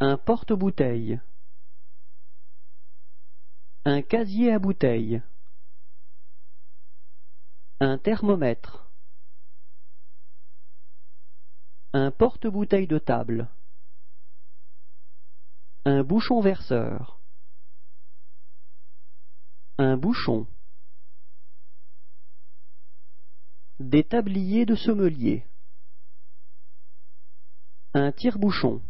Un porte-bouteille. Un casier à bouteille. Un thermomètre. Un porte-bouteille de table. Un bouchon verseur. Un bouchon. Des tabliers de sommelier. Un tire-bouchon.